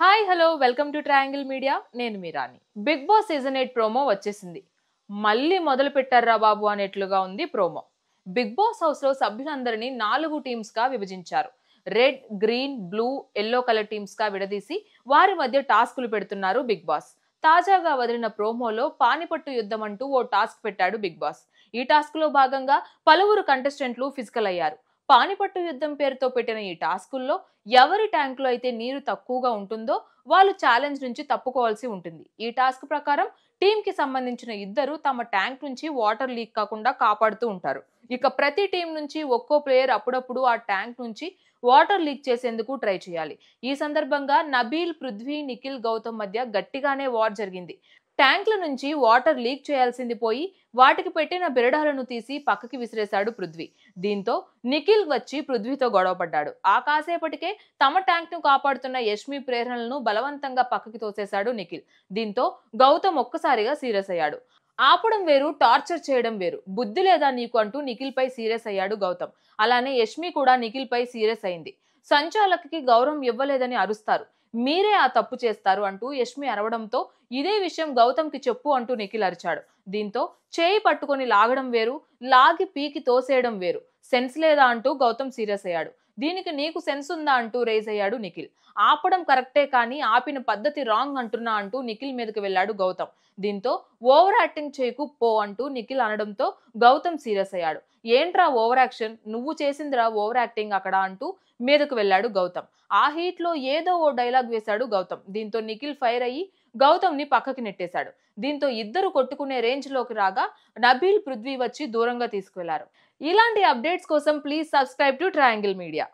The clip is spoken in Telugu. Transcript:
hi hello welcome to triangle media నేను మీరాని Bigg Boss season eight promo వచ్చేసింది మళ్ళీ మొదలు పెట్టారా బాబు అనేట్లుగా ఉంది ప్రోమో బిగ్ బాస్ హౌస్లో సభ్యులందరినీ నాలుగు టీమ్స్గా విభజించారు red green blue yellow colour టీమ్స్గా విడదీసి వారి మధ్య టాస్క్లు పెడుతున్నారు బిగ్ బాస్ తాజాగా వదిలిన ప్రోమోలో పానిపట్టు యుద్ధం అంటూ ఓ టాస్క్ పెట్టాడు బిగ్ బాస్ ఈ టాస్క్లో భాగంగా పలువురు కంటెస్టెంట్లు ఫిజికల్ అయ్యారు పానిపట్టు యుద్ధం పేరుతో పెట్టిన ఈ టాస్కుల్లో ఎవరి ట్యాంకులో అయితే నీరు తక్కువగా ఉంటుందో వాళ్ళు ఛాలెంజ్ నుంచి తప్పుకోవాల్సి ఉంటుంది ఈ టాస్క్ ప్రకారం టీంకి సంబంధించిన ఇద్దరు తమ ట్యాంక్ నుంచి వాటర్ లీక్ కాకుండా కాపాడుతూ ఉంటారు ఇక ప్రతి టీం నుంచి ఒక్కో ప్లేయర్ అప్పుడప్పుడు ఆ ట్యాంక్ నుంచి వాటర్ లీక్ చేసేందుకు ట్రై చేయాలి ఈ సందర్భంగా నబీల్ పృథ్వీ నిఖిల్ గౌతమ్ మధ్య గట్టిగానే వార్ జరిగింది ట్యాంకుల నుంచి వాటర్ లీక్ చేయాల్సింది పోయి వాటికి పెట్టిన బిరడాలను తీసి పక్కకి విసిరేశాడు పృథ్వీ దీంతో నిఖిల్ వచ్చి పృథ్వీతో గొడవపడ్డాడు ఆ కాసేపటికే తమ ట్యాంక్ను కాపాడుతున్న యష్మి ప్రేరణలను బలవంతంగా పక్కకి తోసేశాడు నిఖిల్ దీంతో గౌతమ్ ఒక్కసారిగా సీరియస్ అయ్యాడు ఆపడం వేరు టార్చర్ చేయడం వేరు బుద్ధి లేదా నీకు అంటూ నిఖిల్పై సీరియస్ అయ్యాడు గౌతమ్ అలానే యష్మి కూడా నిఖిల్పై సీరియస్ అయింది సంచాలక్కి గౌరవం ఇవ్వలేదని అరుస్తారు మీరే ఆ తప్పు చేస్తారు అంటూ యష్మి అరవడంతో ఇదే విషయం గౌతమ్కి చెప్పు అంటూ నిఖిల్ అరిచాడు దీంతో చేయి పట్టుకొని లాగడం వేరు లాగి పీకి తోసేయడం వేరు సెన్స్ లేదా అంటూ గౌతమ్ సీరియస్ అయ్యాడు దీనికి నీకు సెన్స్ ఉందా అంటూ రేజ్ అయ్యాడు నిఖిల్ ఆపడం కరెక్టే కానీ ఆపిన పద్ధతి రాంగ్ అంటున్నా అంటూ నిఖిల్ మీదకి వెళ్ళాడు గౌతమ్ దీంతో ఓవర్ యాక్టింగ్ చేయకు పో అంటూ నిఖిల్ అనడంతో గౌతమ్ సీరియస్ అయ్యాడు ఏంట్రా ఓవర్ యాక్షన్ నువ్వు చేసిందిరా ఓవర్ యాక్టింగ్ అక్కడ అంటూ మీదకు వెళ్ళాడు గౌతమ్ ఆ హీట్లో ఏదో ఓ డైలాగ్ వేశాడు గౌతమ్ దీంతో నిఖిల్ ఫైర్ అయ్యి గౌతమ్ని పక్కకి నెట్టేశాడు దీంతో ఇద్దరు కొట్టుకునే రేంజ్లోకి రాగా నబీల్ పృథ్వీ వచ్చి దూరంగా తీసుకువెళ్లారు ఇలాంటి అప్డేట్స్ కోసం please subscribe to triangle media